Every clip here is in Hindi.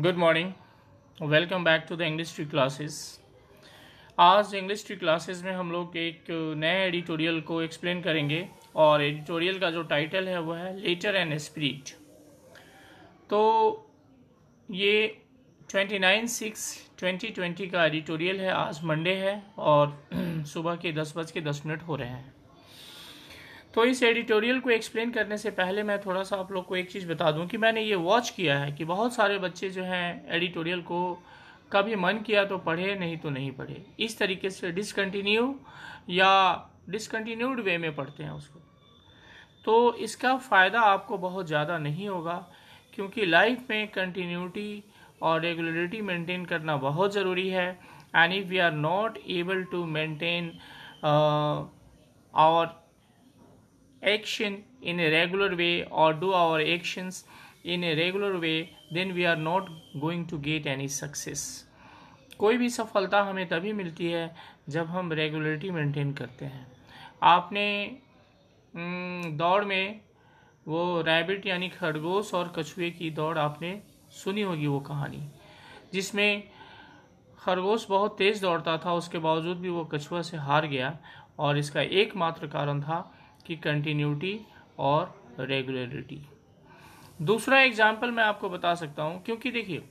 Good morning welcome back to the English tree classes आज इंग्लिश ट्री क्लासेस में हम लोग एक नए एडिटोरियल को एक्सप्लेन करेंगे और एडिटोरियल का जो टाइटल है वो है लेटर एंड स्प्रिट तो ये twenty nine six twenty twenty का एडिटोरियल है आज मंडे है और सुबह के दस बज के दस मिनट हो रहे हैं तो इस एडिटोरियल को एक्सप्लेन करने से पहले मैं थोड़ा सा आप लोग को एक चीज़ बता दूं कि मैंने ये वॉच किया है कि बहुत सारे बच्चे जो हैं एडिटोरियल को कभी मन किया तो पढ़े नहीं तो नहीं पढ़े इस तरीके से डिसकन्टीन्यू या डिसकन्टीन्यूड वे में पढ़ते हैं उसको तो इसका फ़ायदा आपको बहुत ज़्यादा नहीं होगा क्योंकि लाइफ में कंटिन्यूटी और रेगुलरिटी मेंटेन करना बहुत ज़रूरी है and if we are not able to maintain और action in a regular way or do our actions in a regular way then we are not going to get any success कोई भी सफलता हमें तभी मिलती है जब हम रेगुलरिटी मेंटेन करते हैं आपने दौड़ में वो रैबिट यानी खरगोश और कछुए की दौड़ आपने सुनी होगी वो कहानी जिसमें खरगोश बहुत तेज़ दौड़ता था उसके बावजूद भी वो कछुआ से हार गया और इसका एकमात्र कारण था की कंटिन्यूटी और रेगुलरिटी दूसरा एग्जाम्पल मैं आपको बता सकता हूँ क्योंकि देखिए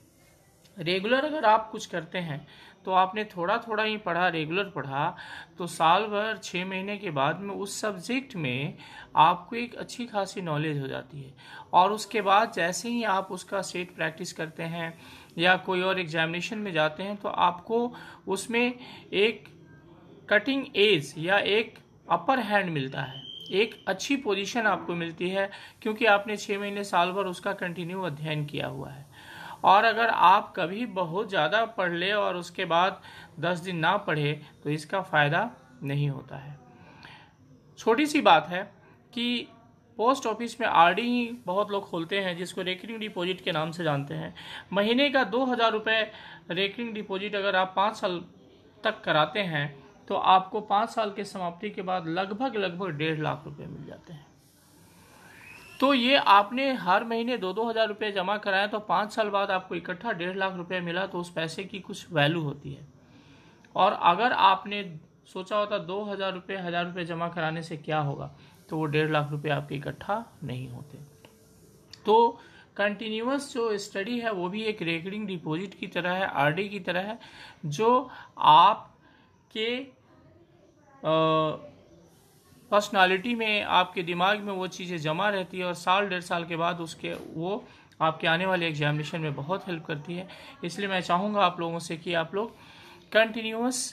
रेगुलर अगर आप कुछ करते हैं तो आपने थोड़ा थोड़ा ही पढ़ा रेगुलर पढ़ा तो साल भर छः महीने के बाद में उस सब्जेक्ट में आपको एक अच्छी खासी नॉलेज हो जाती है और उसके बाद जैसे ही आप उसका सेट प्रैक्टिस करते हैं या कोई और एग्जामिनेशन में जाते हैं तो आपको उसमें एक कटिंग एज या एक अपर हैंड मिलता है एक अच्छी पोजीशन आपको मिलती है क्योंकि आपने छः महीने साल भर उसका कंटिन्यू अध्ययन किया हुआ है और अगर आप कभी बहुत ज़्यादा पढ़ ले और उसके बाद दस दिन ना पढ़े तो इसका फ़ायदा नहीं होता है छोटी सी बात है कि पोस्ट ऑफिस में आर ही बहुत लोग खोलते हैं जिसको रेकरिंग डिपॉजिट के नाम से जानते हैं महीने का दो हज़ार रुपये रेकरिंग डिपॉजिट अगर आप पाँच साल तक कराते हैं तो आपको पाँच साल के समाप्ति के बाद लगभग लगभग डेढ़ लाख रुपए मिल जाते हैं तो ये आपने हर महीने दो दो हज़ार रुपये जमा कराया तो पाँच साल बाद आपको इकट्ठा डेढ़ लाख रुपये मिला तो उस पैसे की कुछ वैल्यू होती है और अगर आपने सोचा होता दो हज़ार रुपये हज़ार रुपये जमा कराने से क्या होगा तो वो डेढ़ लाख रुपये आपके इकट्ठा नहीं होते तो कंटिन्यूस जो स्टडी है वो भी एक रेकरिंग डिपॉजिट की तरह है आरडी की तरह है जो आप के पर्सनालिटी में आपके दिमाग में वो चीज़ें जमा रहती है और साल डेढ़ साल के बाद उसके वो आपके आने वाले एग्जामिनेशन में बहुत हेल्प करती है इसलिए मैं चाहूँगा आप लोगों से कि आप लोग कंटिन्यूस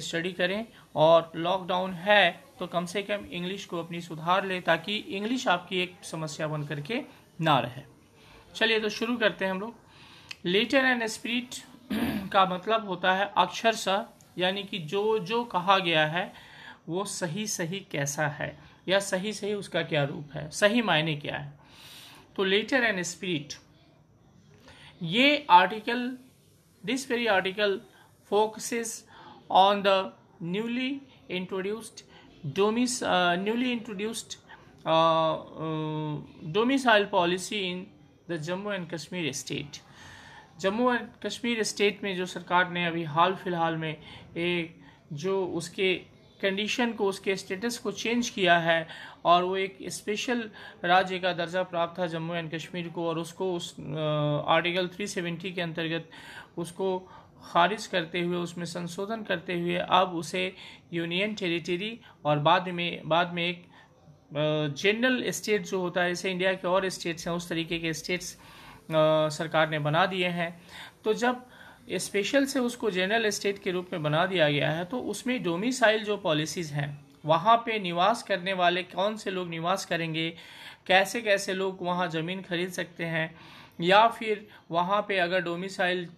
स्टडी करें और लॉकडाउन है तो कम से कम इंग्लिश को अपनी सुधार लें ताकि इंग्लिश आपकी एक समस्या बन करके ना रहे चलिए तो शुरू करते हैं हम लोग लेटर एंड स्प्रिट का मतलब होता है अक्षर सा यानी कि जो जो कहा गया है वो सही सही कैसा है या सही सही उसका क्या रूप है सही मायने क्या है तो लेटर एंड स्पिरिट ये article this very article focuses on the newly introduced domis newly introduced domicile policy in the Jammu and Kashmir state Jammu and Kashmir state में जो सरकार ने अभी हाल फिलहाल में एक जो उसके कंडीशन को उसके स्टेटस को चेंज किया है और वो एक स्पेशल राज्य का दर्जा प्राप्त था जम्मू एंड कश्मीर को और उसको उस आर्टिकल 370 के अंतर्गत उसको खारिज करते हुए उसमें संशोधन करते हुए अब उसे यूनियन टेरिटरी और बाद में बाद में एक जनरल स्टेट जो होता है जैसे इंडिया के और स्टेट्स हैं उस तरीके के स्टेट्स सरकार ने बना दिए हैं तो जब स्पेशल से उसको जनरल स्टेट के रूप में बना दिया गया है तो उसमें डोमिसाइल जो पॉलिसीज़ हैं वहाँ पे निवास करने वाले कौन से लोग निवास करेंगे कैसे कैसे लोग वहाँ ज़मीन खरीद सकते हैं या फिर वहाँ पे अगर डोमिसाइल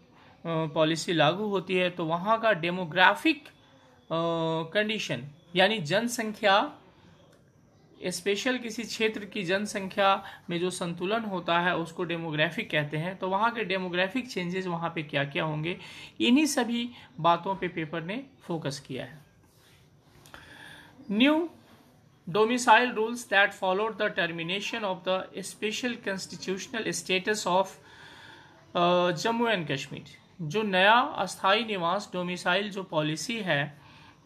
पॉलिसी लागू होती है तो वहाँ का डेमोग्राफिक कंडीशन यानी जनसंख्या स्पेशल किसी क्षेत्र की जनसंख्या में जो संतुलन होता है उसको डेमोग्राफिक कहते हैं तो वहाँ के डेमोग्राफिक चेंजेस वहाँ पे क्या क्या होंगे इन्हीं सभी बातों पे पेपर ने फोकस किया है new domicile rules that followed the termination of the special constitutional status of Jammu and Kashmir जो नया अस्थाई निवास डोमिसाइल जो पॉलिसी है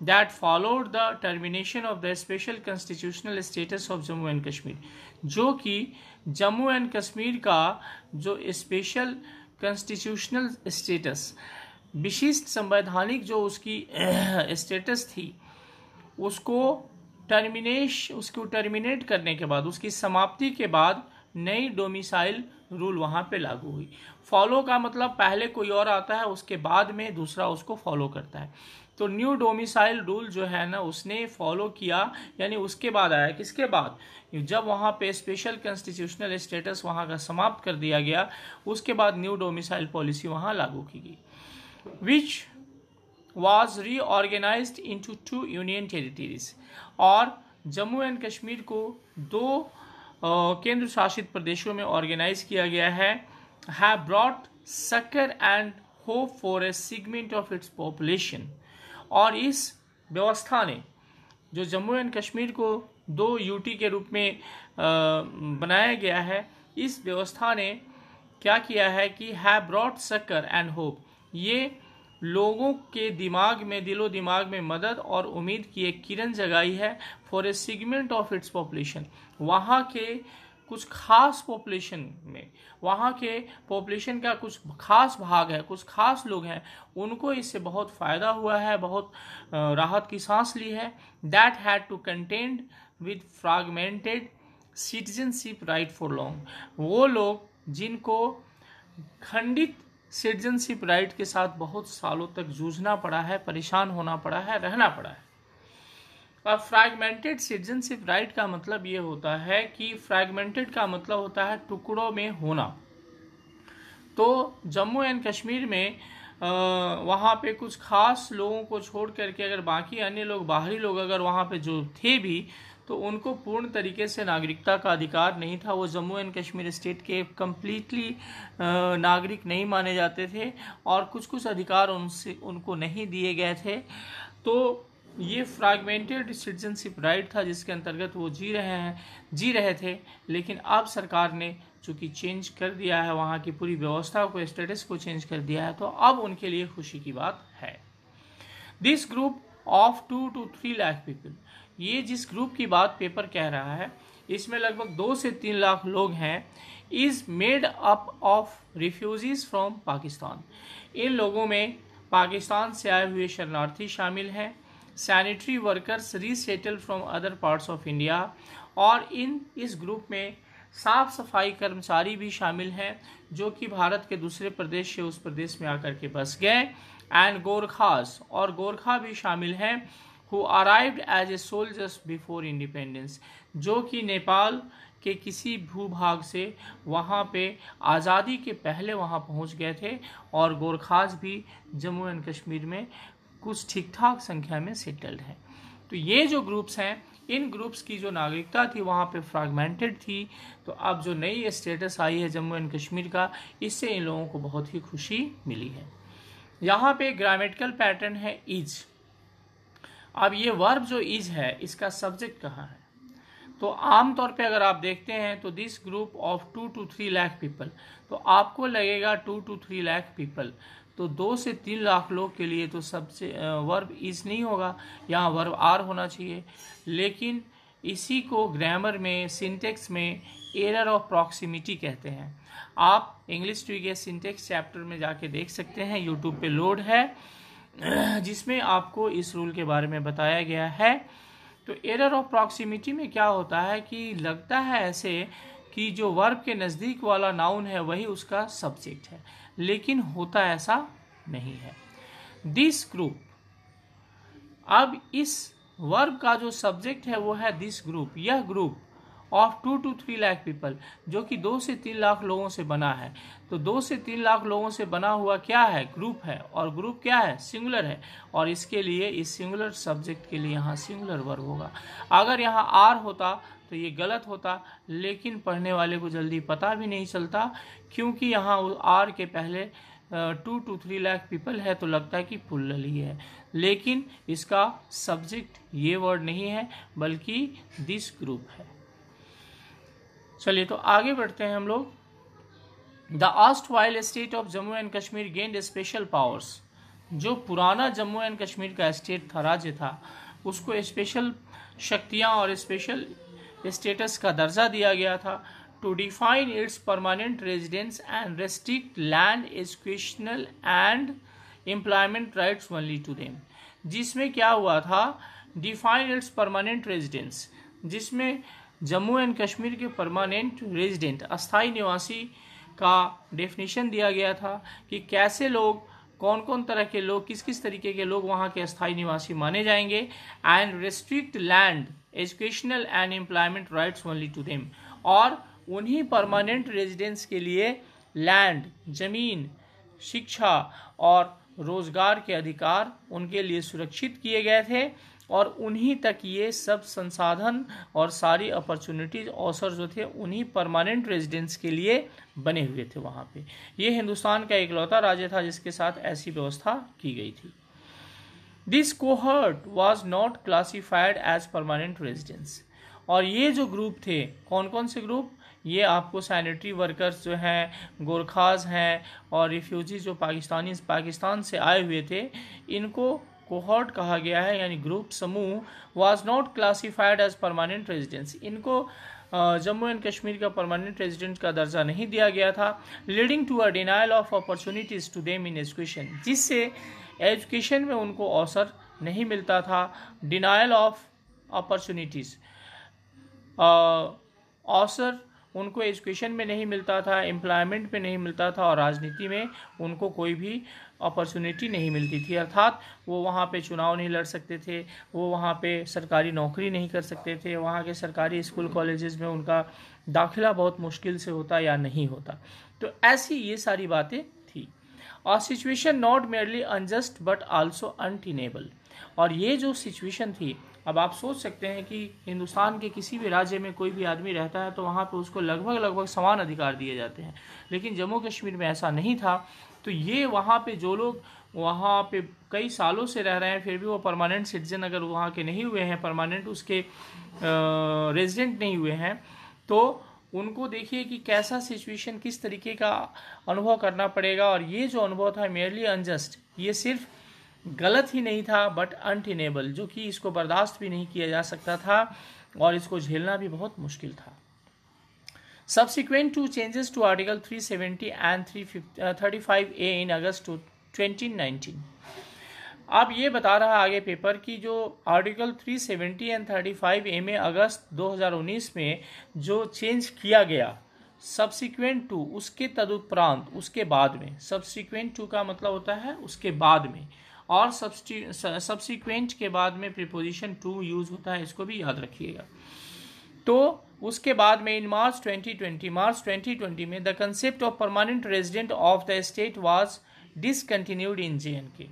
that followed the termination of the special constitutional status of Jammu and Kashmir जो कि जम्मू एंड कश्मीर का जो स्पेशल कंस्टिट्यूशनल स्टेटस विशिष्ट संवैधानिक जो उसकी स्टेटस थी उसको टर्मिनेश उसको टर्मिनेट करने के बाद उसकी समाप्ति के बाद नई डोमिसाइल रूल वहाँ पे लागू हुई फॉलो का मतलब पहले कोई और आता है उसके बाद में दूसरा उसको फॉलो करता है तो न्यू डोमिसाइल रूल जो है ना उसने फॉलो किया यानी उसके बाद आया किसके बाद जब वहाँ पे स्पेशल कॉन्स्टिट्यूशनल स्टेटस वहाँ का समाप्त कर दिया गया उसके बाद न्यू डोमिसाइल पॉलिसी वहाँ लागू की गई which was reorganize into two union territories और जम्मू एंड कश्मीर को दो केंद्र शासित प्रदेशों में ऑर्गेनाइज किया गया है have brought succour and hope for a segment of its population और इस व्यवस्था ने जो जम्मू एंड कश्मीर को दो यूटी के रूप में आ, बनाया गया है इस व्यवस्था ने क्या किया है कि है ब्रॉट सकर एंड होप ये लोगों के दिमाग में दिलो दिमाग में मदद और उम्मीद की एक किरण जगाई है for a segment of its population वहाँ के कुछ खास पॉपुलेशन में वहाँ के पॉपुलेशन का कुछ खास भाग है कुछ खास लोग हैं उनको इससे बहुत फ़ायदा हुआ है बहुत राहत की सांस ली है that had to contend with fragmented citizenship right for long वो लोग जिनको खंडित सिटीजनशिप राइट के साथ बहुत सालों तक जूझना पड़ा है परेशान होना पड़ा है रहना पड़ा है और फ्रैगमेंटेड सिटीजनशिप राइट का मतलब ये होता है कि फ्रैगमेंटेड का मतलब होता है टुकड़ों में होना तो जम्मू एंड कश्मीर में वहाँ पे कुछ खास लोगों को छोड़ करके अगर बाकी अन्य लोग बाहरी लोग अगर वहाँ पे जो थे भी तो उनको पूर्ण तरीके से नागरिकता का अधिकार नहीं था वो जम्मू एंड कश्मीर स्टेट के कम्प्लीटली नागरिक नहीं माने जाते थे और कुछ कुछ अधिकार उनसे उनको नहीं दिए गए थे तो ये फ्रैगमेंटेड सिटीजनशिप राइट था जिसके अंतर्गत वो जी रहे हैं जी रहे थे लेकिन अब सरकार ने चूँकि चेंज कर दिया है वहाँ की पूरी व्यवस्था को स्टेटस को चेंज कर दिया है तो अब उनके लिए खुशी की बात है this group of two to three lakh people ये जिस ग्रुप की बात पेपर कह रहा है इसमें लगभग दो से तीन लाख लोग हैं is made up of refugees from Pakistan इन लोगों में पाकिस्तान से आए हुए शरणार्थी शामिल हैं sanitary workers resettle from other parts of India और इन इस ग्रुप में साफ सफाई कर्मचारी भी शामिल हैं जो कि भारत के दूसरे प्रदेश से उस प्रदेश में आकर के बस गए एंड गोरखास और गोरखा भी शामिल हैं who arrived as a soldiers before independence जो कि नेपाल के किसी भूभाग से वहाँ पे आज़ादी के पहले वहाँ पहुँच गए थे और गोरखास भी जम्मू एंड कश्मीर में कुछ ठीक ठाक संख्या में सेटल्ड हैं तो ये जो ग्रुप्स हैं इन ग्रुप्स की जो नागरिकता थी वहाँ पे फ्रैगमेंटेड थी तो अब जो नई स्टेटस आई है जम्मू एंड कश्मीर का इससे इन लोगों को बहुत ही खुशी मिली है यहाँ पे ग्रामेटिकल पैटर्न है इज अब ये वर्ब जो इज है इसका सब्जेक्ट कहाँ है तो आमतौर पे अगर आप देखते हैं तो this group of two to three lakh people तो आपको लगेगा two to three lakh people तो दो से तीन लाख लोग के लिए तो सबसे वर्ब इज़ नहीं होगा यहाँ वर्ब आर होना चाहिए लेकिन इसी को ग्रामर में सिंटेक्स में एरर ऑफ प्रॉक्सिमिटी कहते हैं आप इंग्लिश टू के सिंटेक्स चैप्टर में जाके देख सकते हैं यूट्यूब पे लोड है जिसमें आपको इस रूल के बारे में बताया गया है तो एरर ऑफ प्रॉक्सिमिटी में क्या होता है कि लगता है ऐसे कि जो वर्ब के नज़दीक वाला नाउन है वही उसका सब्जेक्ट है लेकिन होता ऐसा नहीं है दिस ग्रुप अब इस वर्ग का जो सब्जेक्ट है वो है दिस ग्रुप यह group of two to three lakh people जो कि दो से तीन लाख लोगों से बना है तो दो से तीन लाख लोगों से बना हुआ क्या है ग्रुप है और ग्रुप क्या है सिंगुलर है और इसके लिए इस सिंगुलर सब्जेक्ट के लिए यहाँ सिंगुलर वर्ब होगा अगर यहाँ आर होता तो ये गलत होता लेकिन पढ़ने वाले को जल्दी पता भी नहीं चलता क्योंकि यहाँ आर के पहले two to three lakh people है तो लगता है कि फुल लली है लेकिन इसका सब्जेक्ट ये वर्ड नहीं है बल्कि दिस ग्रुप है चलिए तो आगे बढ़ते हैं हम लोग the erstwhile state of Jammu and Kashmir gained special powers जो पुराना जम्मू एंड कश्मीर का स्टेट था राज्य था उसको स्पेशल शक्तियाँ और स्पेशल स्टेटस का दर्जा दिया गया था to define its permanent residence and restrict land educational and employment rights only to them जिसमें क्या हुआ था डिफाइन इट्स परमानेंट रेजिडेंस जिसमें जम्मू एंड कश्मीर के परमानेंट रेजिडेंट अस्थाई निवासी का डेफिनेशन दिया गया था कि कैसे लोग कौन कौन तरह के लोग किस किस तरीके के लोग वहाँ के अस्थाई निवासी माने जाएंगे and restrict land educational and employment rights only to them और उन्हीं परमानेंट रेजिडेंस के लिए लैंड जमीन शिक्षा और रोजगार के अधिकार उनके लिए सुरक्षित किए गए थे और उन्हीं तक ये सब संसाधन और सारी अपॉर्चुनिटीज अवसर जो थे उन्हीं परमानेंट रेजिडेंस के लिए बने हुए थे वहाँ पे ये हिंदुस्तान का इकलौता राज्य था जिसके साथ ऐसी व्यवस्था की गई थी this cohort was not classified as permanent residence और ये जो ग्रुप थे कौन कौन से ग्रुप ये आपको सैनिटरी वर्कर्स जो हैं गोरखाज हैं और रिफ्यूजी जो पाकिस्तानी पाकिस्तान से आए हुए थे इनको कोहर्ट कहा गया है यानी ग्रुप समूह was not classified as permanent residence इनको जम्मू एंड कश्मीर का परमानेंट रेजिडेंट का दर्जा नहीं दिया गया था leading to a denial of opportunities to them in education जिससे एजुकेशन में उनको अवसर नहीं मिलता था डिनाइल ऑफ अपॉर्चुनिटीज़ अवसर उनको एजुकेशन में नहीं मिलता था एम्प्लॉयमेंट में नहीं मिलता था और राजनीति में उनको कोई भी अपॉर्चुनिटी नहीं मिलती थी अर्थात वो वहाँ पे चुनाव नहीं लड़ सकते थे वो वहाँ पे सरकारी नौकरी नहीं कर सकते थे वहाँ के सरकारी स्कूल कॉलेजेस में उनका दाखिला बहुत मुश्किल से होता या नहीं होता तो ऐसी ये सारी बातें और situation not merely unjust but also untenable और ये जो सिचुएशन थी अब आप सोच सकते हैं कि हिंदुस्तान के किसी भी राज्य में कोई भी आदमी रहता है तो वहाँ पर उसको लगभग लगभग समान अधिकार दिए जाते हैं लेकिन जम्मू कश्मीर में ऐसा नहीं था तो ये वहाँ पे जो लोग वहाँ पे कई सालों से रह रहे हैं फिर भी वो परमानेंट सिटीजन अगर वहाँ के नहीं हुए हैं परमानेंट उसके रेजिडेंट नहीं हुए हैं तो उनको देखिए कि कैसा सिचुएशन किस तरीके का अनुभव करना पड़ेगा और ये जो अनुभव था मेयरली अनजस्ट ये सिर्फ गलत ही नहीं था बट अनटिनेबल जो कि इसको बर्दाश्त भी नहीं किया जा सकता था और इसको झेलना भी बहुत मुश्किल था subsequent to changes to article 370 and 335 A in August 2019 आप ये बता रहा है आगे पेपर कि जो आर्टिकल 370 एंड 35 ए में अगस्त 2019 में जो चेंज किया गया सब्सिक्वेंट टू उसके तदुपरांत उसके बाद में सब्सिक्वेंट टू का मतलब होता है उसके बाद में और सब्सिक्वेंट के बाद में प्रिपोजिशन टू यूज़ होता है इसको भी याद रखिएगा तो उसके बाद में इन मार्च 2020 मार्च 2020 में the concept of permanent resident of the state was discontinued in J and K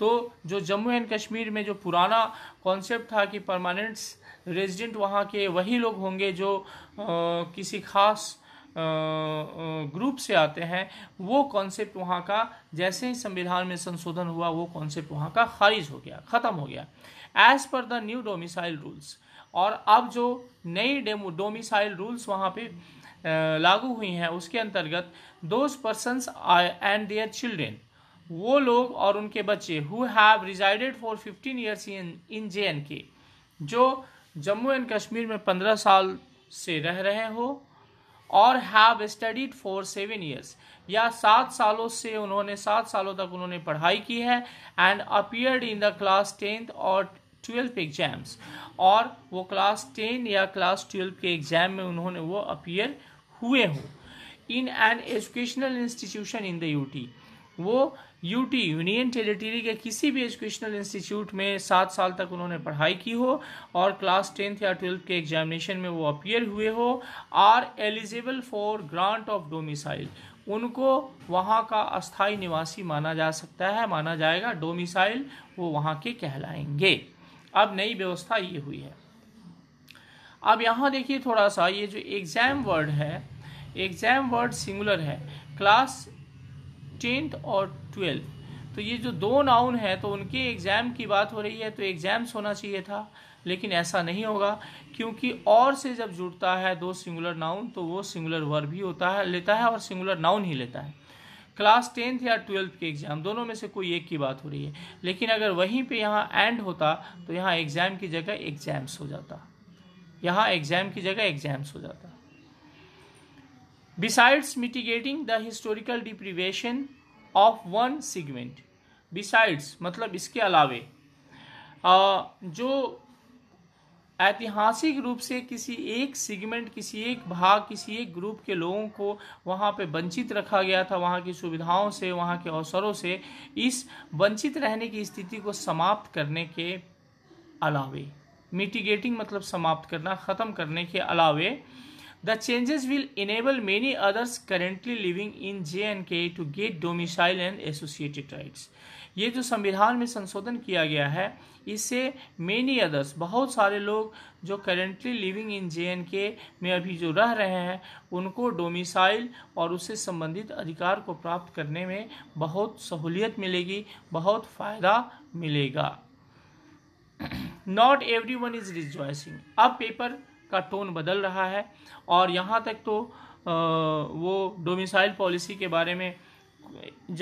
तो जो जम्मू एंड कश्मीर में जो पुराना कॉन्सेप्ट था कि परमानेंट्स रेजिडेंट वहाँ के वही लोग होंगे जो आ, किसी खास ग्रुप से आते हैं वो कॉन्सेप्ट वहाँ का जैसे ही संविधान में संशोधन हुआ वो कॉन्सेप्ट वहाँ का खारिज हो गया ख़त्म हो गया as per the new domicile rules और अब जो नई डोमिसाइल रूल्स वहाँ पे लागू हुई हैं उसके अंतर्गत those persons and their children वो लोग और उनके बच्चे who have resided for fifteen years in in J and K जो जम्मू एंड कश्मीर में पंद्रह साल से रह रहे हो और have studied for seven years या सात सालों से उन्होंने सात सालों तक उन्होंने पढ़ाई की है and appeared in the class tenth और ट्वेल्थ एग्जाम्स और वो क्लास टेन या क्लास ट्वेल्व के एग्जाम में उन्होंने वो अपियर हुए हों in an educational institution in the UT वो यूटी यूनियन टेरिटरी के किसी भी एजुकेशनल इंस्टीट्यूट में सात साल तक उन्होंने पढ़ाई की हो और क्लास टेंथ या ट्वेल्थ के एग्जामिनेशन में वो अपियर हुए हो are eligible for grant of domicile उनको वहाँ का अस्थाई निवासी माना जा सकता है माना जाएगा डोमिसाइल वो वहाँ के कहलाएंगे अब नई व्यवस्था ये हुई है अब यहाँ देखिए थोड़ा सा ये जो एग्ज़ाम वर्ड है एग्ज़ाम वर्ड सिंगुलर है क्लास टेंथ और ट्वेल्थ तो ये जो दो नाउन है तो उनके एग्ज़ाम की बात हो रही है तो एग्ज़ाम्स होना चाहिए था लेकिन ऐसा नहीं होगा क्योंकि और से जब जुड़ता है दो सिंगुलर नाउन तो वो सिंगुलर वर्ब ही होता है लेता है और सिंगुलर नाउन ही लेता है क्लास टेंथ या ट्वेल्थ के एग्ज़ाम दोनों में से कोई एक की बात हो रही है लेकिन अगर वहीं पे यहाँ एंड होता तो यहाँ एग्ज़ाम की जगह एग्ज़ाम्स हो जाता यहाँ एग्ज़ाम की जगह एग्ज़ाम्स हो जाता besides mitigating the historical deprivation of one segment besides मतलब इसके अलावे जो ऐतिहासिक रूप से किसी एक सीगमेंट किसी एक भाग किसी एक ग्रुप के लोगों को वहाँ पे वंचित रखा गया था वहाँ की सुविधाओं से वहाँ के अवसरों से इस वंचित रहने की स्थिति को समाप्त करने के अलावे मिटिगेटिंग मतलब समाप्त करना ख़त्म करने के अलावे The changes will enable many others currently living in J&K to get domicile and associated rights. ये जो संविधान में संशोधन किया गया है इससे मेनी अदर्स बहुत सारे लोग जो currently living in J and K में अभी जो रह रहे हैं उनको डोमिसाइल और उससे संबंधित अधिकार को प्राप्त करने में बहुत सहूलियत मिलेगी बहुत फ़ायदा मिलेगा not everyone is rejoicing अब पेपर का टोन बदल रहा है और यहाँ तक तो वो डोमिसाइल पॉलिसी के बारे में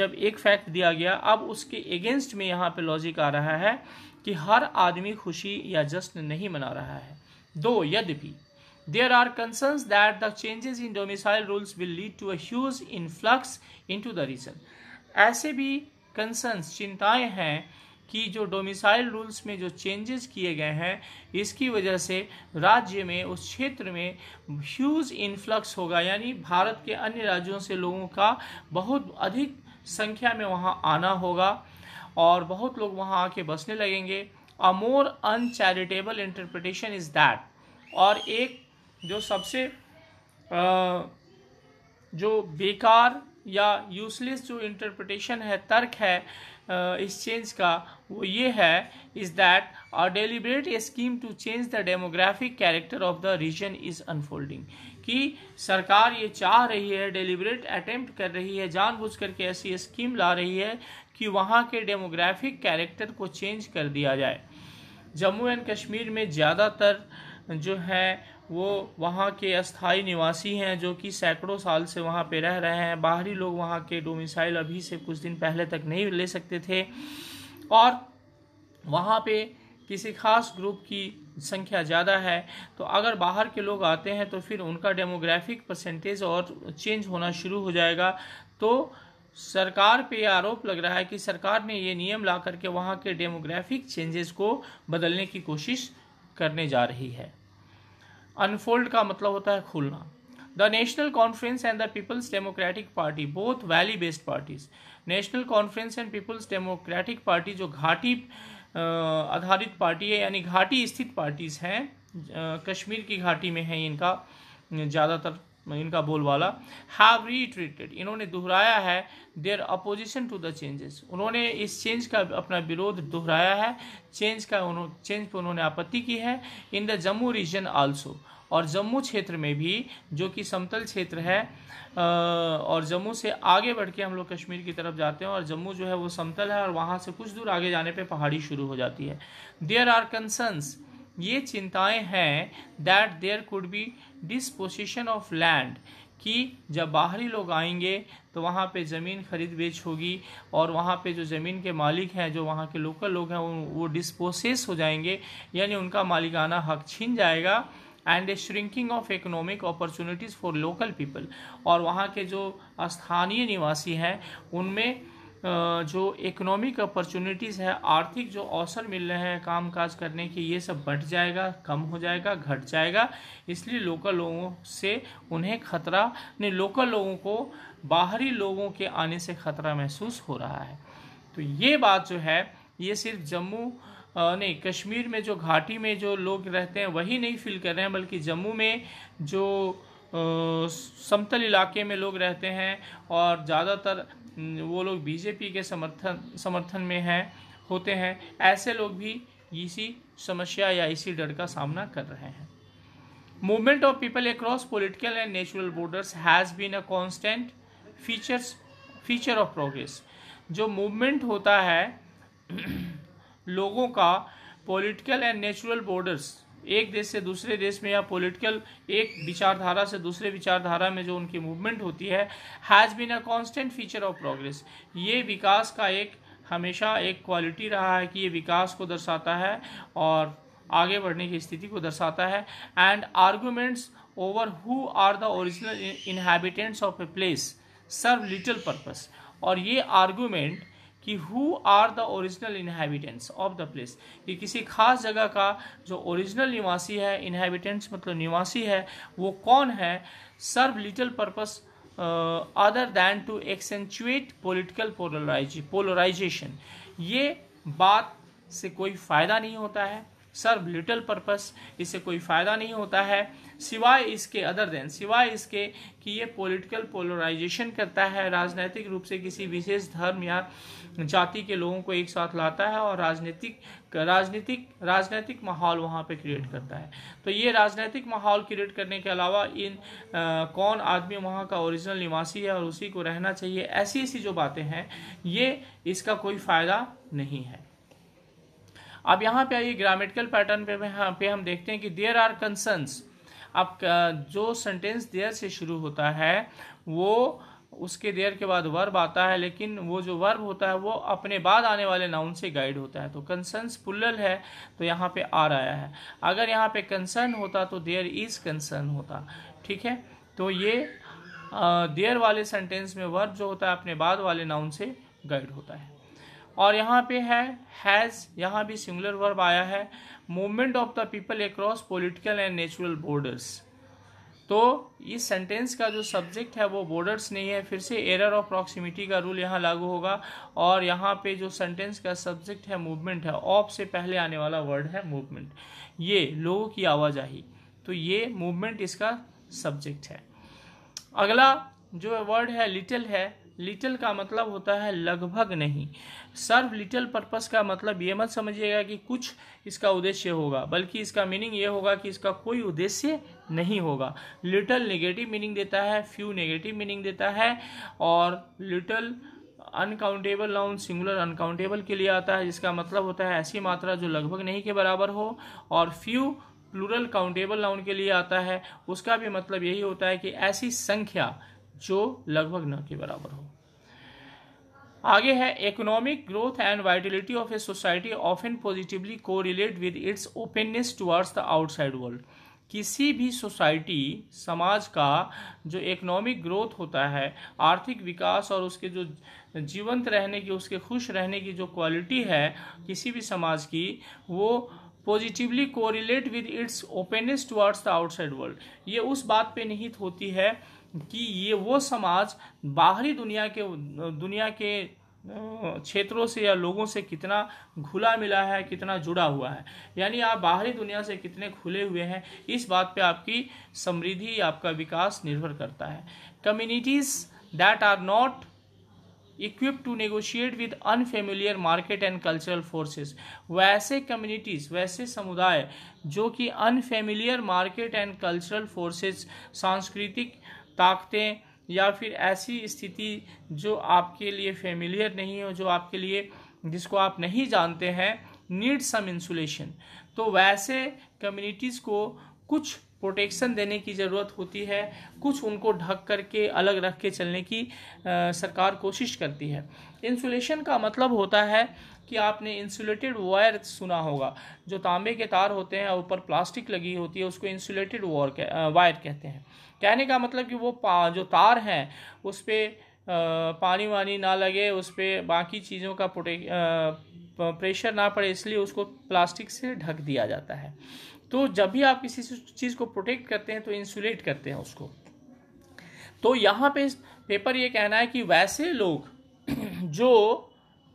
जब एक फैक्ट दिया गया अब उसके एगेंस्ट में यहाँ पे लॉजिक आ रहा है कि हर आदमी खुशी या जश्न नहीं मना रहा है दो यद्यपि there are concerns that the changes in domicile rules will to अज influx into the region ऐसे भी कंसर्न्स चिंताएं हैं कि जो डोमिसाइल रूल्स में जो चेंजेस किए गए हैं इसकी वजह से राज्य में उस क्षेत्र में ह्यूज इन्फ्लक्स होगा यानी भारत के अन्य राज्यों से लोगों का बहुत अधिक संख्या में वहाँ आना होगा और बहुत लोग वहाँ आके बसने लगेंगे a more uncharitable interpretation is that और एक जो सबसे आ, जो बेकार या यूजलेस जो इंटरप्रिटेशन है तर्क है इस चेंज का वो ये है इज़ दैट और deliberate a scheme to change the demographic character of the region is unfolding कि सरकार ये चाह रही है डेलीबरेट अटेम्प्ट कर रही है जानबूझ करके ऐसी स्कीम ला रही है कि वहाँ के डेमोग्राफिक कैरेक्टर को चेंज कर दिया जाए जम्मू एंड कश्मीर में ज़्यादातर जो है वो वहाँ के अस्थाई निवासी हैं जो कि सैकड़ों साल से वहाँ पे रह रहे हैं बाहरी लोग वहाँ के डोमिसाइल अभी से कुछ दिन पहले तक नहीं ले सकते थे और वहाँ पे किसी खास ग्रुप की संख्या ज़्यादा है तो अगर बाहर के लोग आते हैं तो फिर उनका डेमोग्राफिक परसेंटेज और चेंज होना शुरू हो जाएगा तो सरकार पे आरोप लग रहा है कि सरकार ने ये नियम ला करके वहाँ के डेमोग्राफिक चेंजेस को बदलने की कोशिश करने जा रही है अनफोल्ड का मतलब होता है खुलना the National Conference and the People's Democratic Party both valley based parties National Conference and People's Democratic Party जो घाटी आधारित पार्टी है यानी घाटी स्थित पार्टीज हैं कश्मीर की घाटी में है इनका ज़्यादातर इनका बोलवाला हैव रीट्रीटेड इन्होंने दोहराया है their opposition to the changes उन्होंने इस चेंज का अपना विरोध दोहराया है चेंज का उन्होंने चेंज पर उन्होंने आपत्ति की है in the Jammu region also और जम्मू क्षेत्र में भी जो कि समतल क्षेत्र है और जम्मू से आगे बढ़ के हम लोग कश्मीर की तरफ जाते हैं और जम्मू जो है वो समतल है और वहाँ से कुछ दूर आगे जाने पे पहाड़ी शुरू हो जाती है देयर आर कंसर्न्स ये चिंताएं हैं that there could be disposition of land कि जब बाहरी लोग आएंगे तो वहाँ पे ज़मीन खरीद बेच होगी और वहाँ पे जो ज़मीन के मालिक हैं जो वहाँ के लोकल लोग हैं वो डिस्पोसेस हो जाएंगे यानी उनका मालिकाना हक छीन जाएगा and a shrinking of economic opportunities for local people और वहाँ के जो स्थानीय निवासी हैं उनमें जो इकोनॉमिक अपॉर्चुनिटीज़ है आर्थिक जो अवसर मिल रहे हैं काम काज करने के ये सब बढ़ जाएगा कम हो जाएगा घट जाएगा इसलिए लोकल लोगों से उन्हें खतरा नहीं लोकल लोगों को बाहरी लोगों के आने से खतरा महसूस हो रहा है तो ये बात जो है ये सिर्फ जम्मू नहीं कश्मीर में जो घाटी में जो लोग रहते हैं वही नहीं फील कर रहे हैं बल्कि जम्मू में जो समतल इलाके में लोग रहते हैं और ज़्यादातर वो लोग बीजेपी के समर्थन समर्थन में हैं होते हैं ऐसे लोग भी इसी समस्या या इसी डर का सामना कर रहे हैं movement of people across political and natural borders has been a constant features feature of progress जो मूवमेंट होता है लोगों का पॉलिटिकल एंड नेचुरल बॉर्डर्स एक देश से दूसरे देश में या पॉलिटिकल एक विचारधारा से दूसरे विचारधारा में जो उनकी मूवमेंट होती है has been a constant feature of progress ये विकास का एक हमेशा एक क्वालिटी रहा है कि ये विकास को दर्शाता है और आगे बढ़ने की स्थिति को दर्शाता है and arguments over who are the original inhabitants of a place serve little purpose और ये आर्गूमेंट कि who are the original inhabitants of the place कि किसी खास जगह का जो ओरिजिनल निवासी है इनहेबिटेंट्स मतलब निवासी है वो कौन है serve little purpose other than to accentuate political polarise polarisation ये बात से कोई फ़ायदा नहीं होता है सर्व लिटल पर्पस इससे कोई फ़ायदा नहीं होता है सिवाय इसके अदर देन सिवाय इसके कि ये पॉलिटिकल पोलराइजेशन करता है राजनीतिक रूप से किसी विशेष धर्म या जाति के लोगों को एक साथ लाता है और राजनीतिक राजनीतिक राजनीतिक माहौल वहाँ पे क्रिएट करता है तो ये राजनीतिक माहौल क्रिएट करने के अलावा इन आ, कौन आदमी वहाँ का ओरिजिनल निवासी है और उसी को रहना चाहिए ऐसी ऐसी जो बातें हैं ये इसका कोई फ़ायदा नहीं है अब यहाँ पे आइए ग्रामेटिकल पैटर्न पे यहाँ पे हम देखते हैं कि देयर आर कंसर्न्स अब जो सेंटेंस देयर से शुरू होता है वो उसके देयर के बाद वर्ब आता है लेकिन वो जो वर्ब होता है वो अपने बाद आने वाले नाउन से गाइड होता है तो कंसर्न्स पुलल है तो यहाँ पे आर आया है अगर यहाँ पे कंसर्न होता तो देयर इज़ कंसर्न होता ठीक है तो ये देयर वाले सेंटेंस में वर्ब जो होता है अपने बाद वाले नाउन से गाइड होता है और यहाँ पे है हैज़ यहाँ भी सिंगुलर वर्ब आया है movement of the people across political and natural borders तो इस सेंटेंस का जो सब्जेक्ट है वो बॉर्डर्स नहीं है फिर से एरर ऑफ प्रॉक्सिमिटी का रूल यहाँ लागू होगा और यहाँ पे जो सेंटेंस का सब्जेक्ट है मूवमेंट है ऑफ से पहले आने वाला वर्ड है मूवमेंट ये लोगों की आवाजाही तो ये मूवमेंट इसका सब्जेक्ट है अगला जो वर्ड है लिटिल है लिटिल का मतलब होता है लगभग नहीं सर्व लिटिल पर्पस का मतलब ये मत समझिएगा कि कुछ इसका उद्देश्य होगा बल्कि इसका मीनिंग ये होगा कि इसका कोई उद्देश्य नहीं होगा लिटिल नेगेटिव मीनिंग देता है फ्यू नेगेटिव मीनिंग देता है और little uncountable noun singular uncountable के लिए आता है जिसका मतलब होता है ऐसी मात्रा जो लगभग नहीं के बराबर हो और फ्यू प्लूरल काउंटेबल नाउन के लिए आता है उसका भी मतलब यही होता है कि ऐसी संख्या जो लगभग न के बराबर हो आगे है economic growth and vitality of a society often positively correlate with its openness towards the outside world किसी भी सोसाइटी समाज का जो इकोनॉमिक ग्रोथ होता है आर्थिक विकास और उसके जो जीवंत रहने की उसके खुश रहने की जो क्वालिटी है किसी भी समाज की वो positively correlate with its openness towards the outside world ये उस बात पे निहित होती है कि ये वो समाज बाहरी दुनिया के दुनिया के क्षेत्रों से या लोगों से कितना घुला मिला है कितना जुड़ा हुआ है यानी आप बाहरी दुनिया से कितने खुले हुए हैं इस बात पे आपकी समृद्धि आपका विकास निर्भर करता है communities that are not equip to negotiate with unfamiliar market and cultural forces वैसे कम्युनिटीज़ वैसे समुदाय जो कि unfamiliar market and cultural forces सांस्कृतिक ताकतें या फिर ऐसी स्थिति जो आपके लिए फेमिलियर नहीं हो जो आपके लिए जिसको आप नहीं जानते हैं नीड सम इंसुलेशन तो वैसे कम्युनिटीज़ को कुछ प्रोटेक्शन देने की ज़रूरत होती है कुछ उनको ढक करके अलग रख के चलने की आ, सरकार कोशिश करती है इंसुलेशन का मतलब होता है कि आपने इंसुलेटेड वायर सुना होगा जो तांबे के तार होते हैं ऊपर प्लास्टिक लगी होती है उसको इंसुलेटेड वायर कहते हैं कहने का मतलब कि वो जो तार हैं उस पर पानी वानी ना लगे उस पर बाकी चीज़ों का प्रोटे प्रेशर ना पड़े इसलिए उसको प्लास्टिक से ढक दिया जाता है तो जब भी आप किसी चीज़ को प्रोटेक्ट करते हैं तो इंसुलेट करते हैं उसको तो यहाँ पे पेपर ये कहना है कि वैसे लोग जो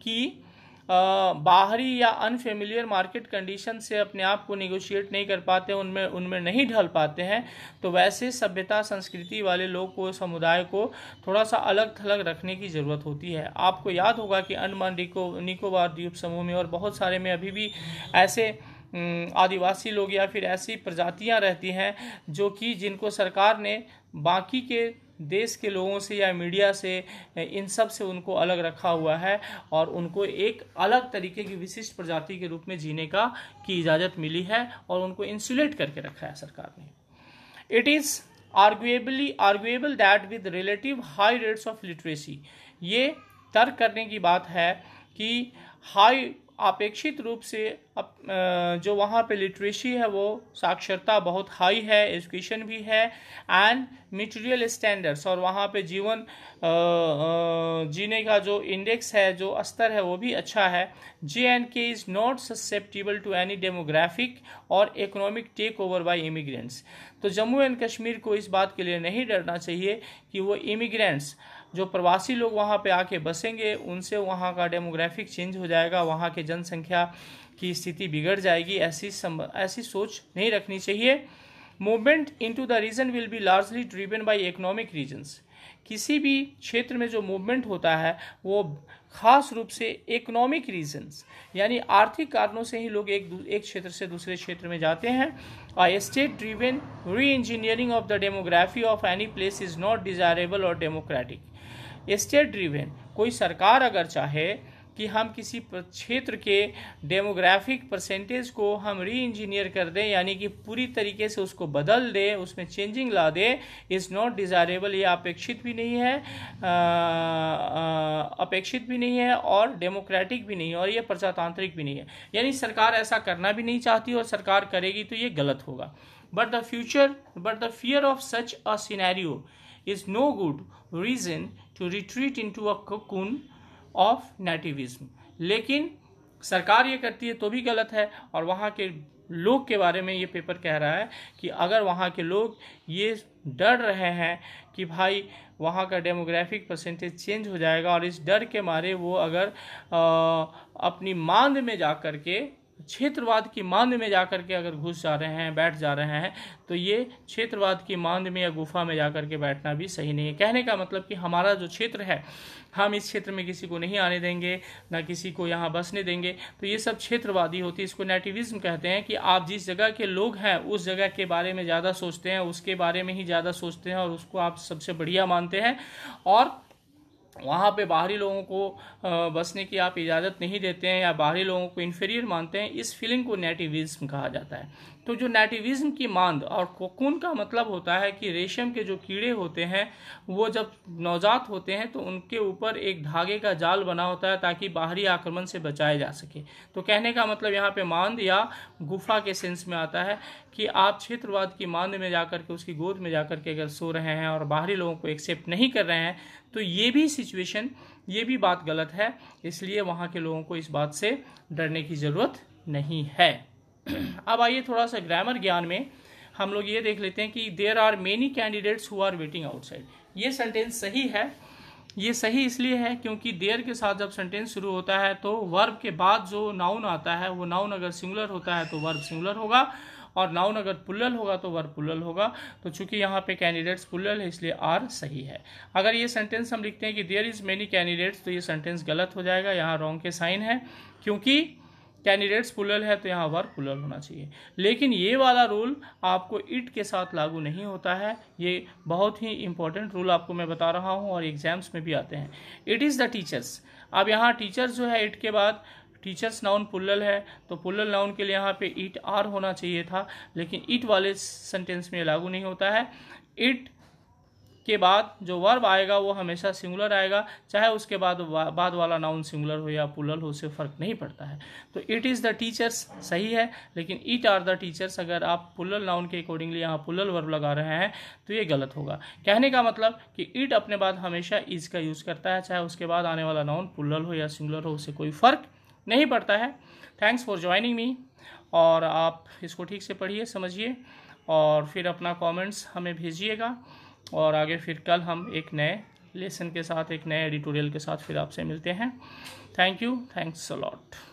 कि बाहरी या अनफेमिलियर मार्केट कंडीशन से अपने आप को निगोशिएट नहीं कर पाते उनमें उनमें नहीं ढल पाते हैं तो वैसे सभ्यता संस्कृति वाले लोग को समुदाय को थोड़ा सा अलग थलग रखने की ज़रूरत होती है आपको याद होगा कि अंडमान निको निकोबार द्वीप समूह में और बहुत सारे में अभी भी ऐसे आदिवासी लोग या फिर ऐसी प्रजातियां रहती हैं जो कि जिनको सरकार ने बाकी के देश के लोगों से या मीडिया से इन सब से उनको अलग रखा हुआ है और उनको एक अलग तरीके की विशिष्ट प्रजाति के रूप में जीने का की इजाज़त मिली है और उनको इंसुलेट करके रखा है सरकार ने it is arguably arguable that with relative high rates of literacy ये तर्क करने की बात है कि हाई अपेक्षित रूप से अप, जो वहाँ पे लिटरेसी है वो साक्षरता बहुत हाई है एजुकेशन भी है एंड मटेरियल स्टैंडर्ड्स और वहाँ पे जीवन जीने का जो इंडेक्स है जो स्तर है वो भी अच्छा है J and K is not susceptible to any demographic और economic take over by immigrants तो जम्मू एंड कश्मीर को इस बात के लिए नहीं डरना चाहिए कि वो इमिग्रेंट्स जो प्रवासी लोग वहाँ पे आके बसेंगे उनसे वहाँ का डेमोग्राफिक चेंज हो जाएगा वहाँ के जनसंख्या की स्थिति बिगड़ जाएगी ऐसी सम, ऐसी सोच नहीं रखनी चाहिए movement into the region will be largely driven by economic reasons किसी भी क्षेत्र में जो मूवमेंट होता है वो खास रूप से इकोनॉमिक रीजंस यानी आर्थिक कारणों से ही लोग एक एक क्षेत्र से दूसरे क्षेत्र में जाते हैं और state driven reengineering of the demography of any place is not desirable और डेमोक्रेटिक स्टेट ड्रिवेन कोई सरकार अगर चाहे कि हम किसी क्षेत्र के डेमोग्राफिक परसेंटेज को हम री इंजीनियर कर दें यानी कि पूरी तरीके से उसको बदल दें उसमें चेंजिंग ला दें इज़ नॉट डिज़ायरेबल ये अपेक्षित भी नहीं है अपेक्षित भी नहीं है और डेमोक्रेटिक भी नहीं है और ये प्रजातांत्रिक भी नहीं है यानी सरकार ऐसा करना भी नहीं चाहती और सरकार करेगी तो ये गलत होगा but the future but the fear of such a is no good reason to retreat into a cocoon of nativism लेकिन सरकार ये करती है तो भी गलत है और वहाँ के लोग के बारे में ये पेपर कह रहा है कि अगर वहाँ के लोग ये डर रहे हैं कि भाई वहाँ का डेमोग्राफिक परसेंटेज चेंज हो जाएगा और इस डर के मारे वो अगर आ, अपनी मांद में जा कर के क्षेत्रवाद की मांद में जा कर के अगर घुस जा रहे हैं बैठ जा रहे हैं तो ये क्षेत्रवाद की मांद में या गुफा में जा कर के बैठना भी सही नहीं है कहने का मतलब कि हमारा जो क्षेत्र है हम इस क्षेत्र में किसी को नहीं आने देंगे ना किसी को यहाँ बसने देंगे तो ये सब क्षेत्रवादी होती है इसको नेटिविज़्म कहते हैं कि आप जिस जगह के लोग हैं उस जगह के बारे में ज़्यादा सोचते हैं उसके बारे में ही ज़्यादा सोचते हैं और उसको आप सबसे बढ़िया मानते हैं और वहाँ पे बाहरी लोगों को बसने की आप इजाज़त नहीं देते हैं या बाहरी लोगों को इन्फेरियर मानते हैं इस फीलिंग को नेटिविज़्म कहा जाता है तो जो नेटिविज्म की मांद और कोकून का मतलब होता है कि रेशम के जो कीड़े होते हैं वो जब नवजात होते हैं तो उनके ऊपर एक धागे का जाल बना होता है ताकि बाहरी आक्रमण से बचाए जा सके तो कहने का मतलब यहाँ पे मांद या गुफा के सेंस में आता है कि आप क्षेत्रवाद की मांद में जा के उसकी गोद में जा के अगर सो रहे हैं और बाहरी लोगों को एक्सेप्ट नहीं कर रहे हैं तो ये भी सिचुएशन ये भी बात गलत है इसलिए वहाँ के लोगों को इस बात से डरने की ज़रूरत नहीं है अब आइए थोड़ा सा ग्रामर ज्ञान में हम लोग ये देख लेते हैं कि there are many candidates who are waiting outside ये सेंटेंस सही है ये सही इसलिए है क्योंकि देर के साथ जब सेंटेंस शुरू होता है तो वर्ब के बाद जो नाउन आता है वो नाउन अगर सिंगुलर होता है तो वर्ब सिंगुलर होगा और नाउन अगर पुल्लल होगा तो वर्ब पुल्लल होगा तो चूंकि यहाँ पे कैंडिडेट्स पुल्लल है इसलिए आर सही है अगर ये सेंटेंस हम लिखते हैं कि देयर इज़ मेनी कैंडिडेट्स तो ये सेंटेंस गलत हो जाएगा यहाँ रॉन्ग के साइन है क्योंकि कैंडिडेट्स पुलल है तो यहाँ वर्क पुलल होना चाहिए लेकिन ये वाला रूल आपको इट के साथ लागू नहीं होता है ये बहुत ही इंपॉर्टेंट रूल आपको मैं बता रहा हूँ और एग्जाम्स में भी आते हैं इट इज़ द टीचर्स अब यहाँ टीचर्स जो है इट के बाद टीचर्स नाउन पुलल है तो पुलल नाउन के लिए यहाँ पे इट आर होना चाहिए था लेकिन इट वाले सेंटेंस में लागू नहीं होता है इट के बाद जो वर्ब आएगा वो हमेशा सिंगुलर आएगा चाहे उसके बाद बाद वाला नाउन सिंगुलर हो या पुलर हो उसे फ़र्क नहीं पड़ता है तो इट इज़ द टीचर्स सही है लेकिन इट आर द टीचर्स अगर आप पुलर नाउन के अकॉर्डिंगली यहाँ पुलर वर्ब लगा रहे हैं तो ये गलत होगा कहने का मतलब कि इट अपने बाद हमेशा इज़ का यूज़ करता है चाहे उसके बाद आने वाला नाउन पुलर हो या सिंगुलर हो उसे कोई फ़र्क नहीं पड़ता है थैंक्स फॉर ज्वाइनिंग मी और आप इसको ठीक से पढ़िए समझिए और फिर अपना कमेंट्स हमें भेजिएगा और आगे फिर कल हम एक नए लेसन के साथ एक नए एडिटोरियल के साथ फिर आपसे मिलते हैं thank you thanks a lot